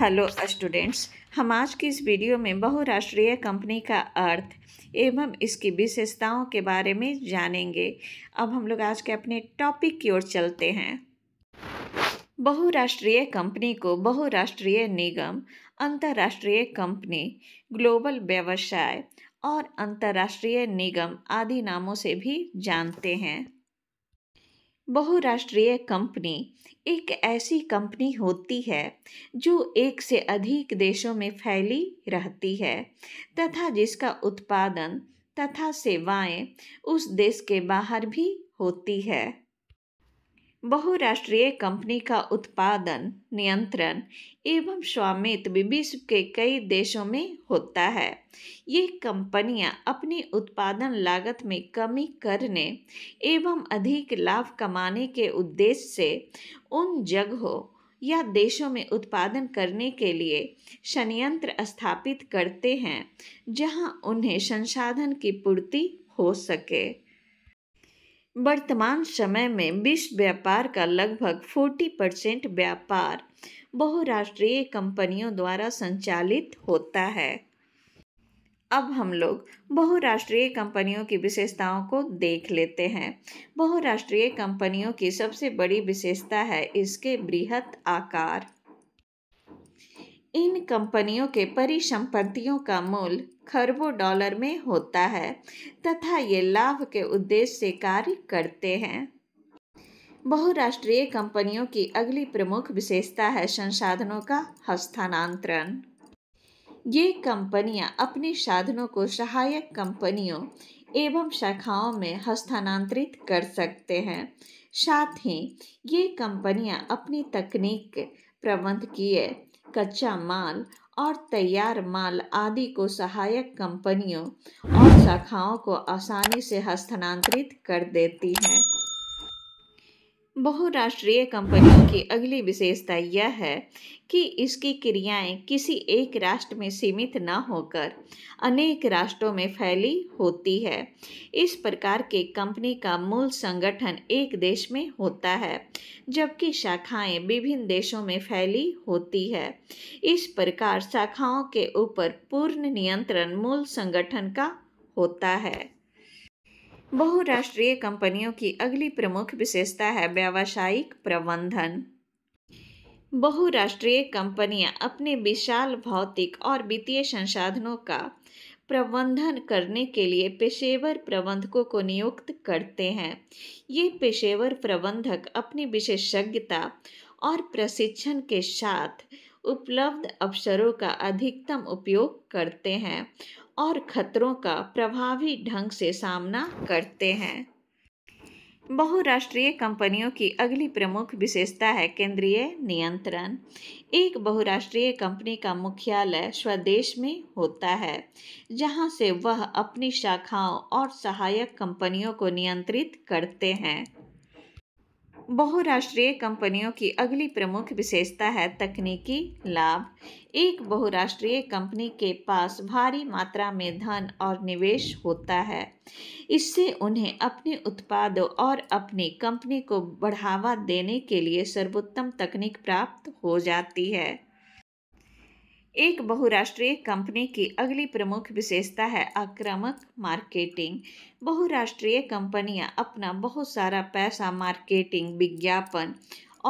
hello students हम आज की इस वीडियो में बहुराष्ट्रीय कंपनी का अर्थ एवं इसकी विशेषताओं के बारे में जानेंगे अब हम लोग आज के अपने टॉपिक की ओर चलते हैं बहुराष्ट्रीय कंपनी को बहुराष्ट्रीय निगम अंतर्राष्ट्रीय कंपनी ग्लोबल व्यवसाय और अंतर्राष्ट्रीय निगम आदि नामों से भी जानते हैं बहुराष्ट्रीय कंपनी एक ऐसी कंपनी होती है जो एक से अधिक देशों में फैली रहती है तथा जिसका उत्पादन तथा सेवाएं उस देश के बाहर भी होती है बहुराष्ट्रीय कंपनी का उत्पादन नियंत्रण एवं स्वामित्व विश्व के कई देशों में होता है ये कंपनियां अपनी उत्पादन लागत में कमी करने एवं अधिक लाभ कमाने के उद्देश्य से उन जगहों या देशों में उत्पादन करने के लिए संयंत्र स्थापित करते हैं जहां उन्हें संसाधन की पूर्ति हो सके वर्तमान समय में विश्व व्यापार का लगभग 40 परसेंट व्यापार बहुराष्ट्रीय कंपनियों द्वारा संचालित होता है अब हम लोग बहुराष्ट्रीय कंपनियों की विशेषताओं को देख लेते हैं बहुराष्ट्रीय कंपनियों की सबसे बड़ी विशेषता है इसके बृहत आकार इन कंपनियों के परिसंपत्तियों का मूल्य खरबों डॉलर में होता है तथा ये लाभ के उद्देश्य से कार्य करते हैं बहुराष्ट्रीय कंपनियों की अगली प्रमुख विशेषता है संसाधनों का हस्तानांतरण ये कंपनियां अपने साधनों को सहायक कंपनियों एवं शाखाओं में हस्तानांतरित कर सकते हैं साथ ही ये कंपनियां अपनी तकनीक प्रबंधकीय कच्चा माल और तैयार माल आदि को सहायक कंपनियों और शाखाओं को आसानी से हस्तांतरित कर देती हैं बहुराष्ट्रीय कंपनियों की अगली विशेषता यह है कि इसकी क्रियाएं किसी एक राष्ट्र में सीमित न होकर अनेक राष्ट्रों में फैली होती है इस प्रकार के कंपनी का मूल संगठन एक देश में होता है जबकि शाखाएं विभिन्न देशों में फैली होती है इस प्रकार शाखाओं के ऊपर पूर्ण नियंत्रण मूल संगठन का होता है बहुराष्ट्रीय कंपनियों की अगली प्रमुख विशेषता है व्यावसायिक प्रबंधन बहुराष्ट्रीय कंपनियां अपने विशाल भौतिक और वित्तीय संसाधनों का प्रबंधन करने के लिए पेशेवर प्रबंधकों को नियुक्त करते हैं ये पेशेवर प्रबंधक अपनी विशेषज्ञता और प्रशिक्षण के साथ उपलब्ध अवसरों का अधिकतम उपयोग करते हैं और खतरों का प्रभावी ढंग से सामना करते हैं बहुराष्ट्रीय कंपनियों की अगली प्रमुख विशेषता है केंद्रीय नियंत्रण एक बहुराष्ट्रीय कंपनी का मुख्यालय स्वदेश में होता है जहां से वह अपनी शाखाओं और सहायक कंपनियों को नियंत्रित करते हैं बहुराष्ट्रीय कंपनियों की अगली प्रमुख विशेषता है तकनीकी लाभ एक बहुराष्ट्रीय कंपनी के पास भारी मात्रा में धन और निवेश होता है इससे उन्हें अपने उत्पादों और अपनी कंपनी को बढ़ावा देने के लिए सर्वोत्तम तकनीक प्राप्त हो जाती है एक बहुराष्ट्रीय कंपनी की अगली प्रमुख विशेषता है आक्रामक मार्केटिंग बहुराष्ट्रीय कंपनियां अपना बहुत सारा पैसा मार्केटिंग विज्ञापन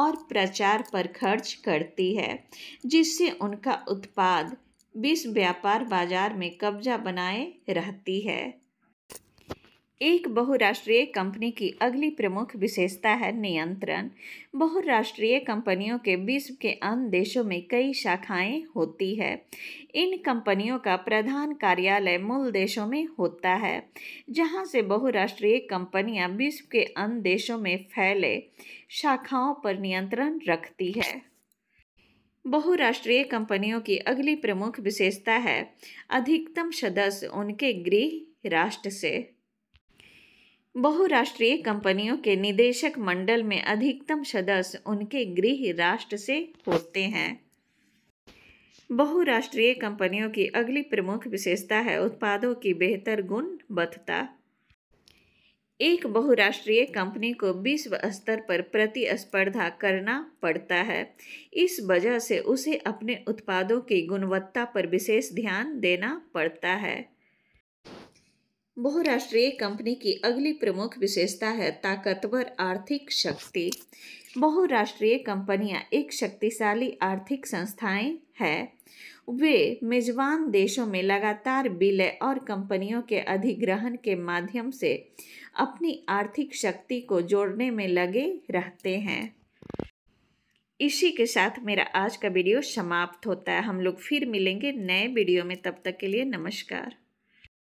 और प्रचार पर खर्च करती है जिससे उनका उत्पाद विश्व व्यापार बाजार में कब्जा बनाए रहती है एक बहुराष्ट्रीय कंपनी की अगली प्रमुख विशेषता है नियंत्रण बहुराष्ट्रीय कंपनियों के विश्व के अन्य देशों में कई शाखाएं होती है इन कंपनियों का प्रधान कार्यालय मूल देशों में होता है जहां से बहुराष्ट्रीय कंपनियां विश्व के अन्य देशों में फैले शाखाओं पर नियंत्रण रखती है बहुराष्ट्रीय कंपनियों की अगली प्रमुख विशेषता है अधिकतम सदस्य उनके गृह राष्ट्र से बहुराष्ट्रीय कंपनियों के निदेशक मंडल में अधिकतम सदस्य उनके गृह राष्ट्र से होते हैं बहुराष्ट्रीय कंपनियों की अगली प्रमुख विशेषता है उत्पादों की बेहतर गुणवत्ता एक बहुराष्ट्रीय कंपनी को विश्व स्तर पर प्रतिस्पर्धा करना पड़ता है इस वजह से उसे अपने उत्पादों की गुणवत्ता पर विशेष ध्यान देना पड़ता है बहुराष्ट्रीय कंपनी की अगली प्रमुख विशेषता है ताकतवर आर्थिक शक्ति बहुराष्ट्रीय कंपनियां एक शक्तिशाली आर्थिक संस्थाएं हैं वे मेजबान देशों में लगातार विलय और कंपनियों के अधिग्रहण के माध्यम से अपनी आर्थिक शक्ति को जोड़ने में लगे रहते हैं इसी के साथ मेरा आज का वीडियो समाप्त होता है हम लोग फिर मिलेंगे नए वीडियो में तब तक के लिए नमस्कार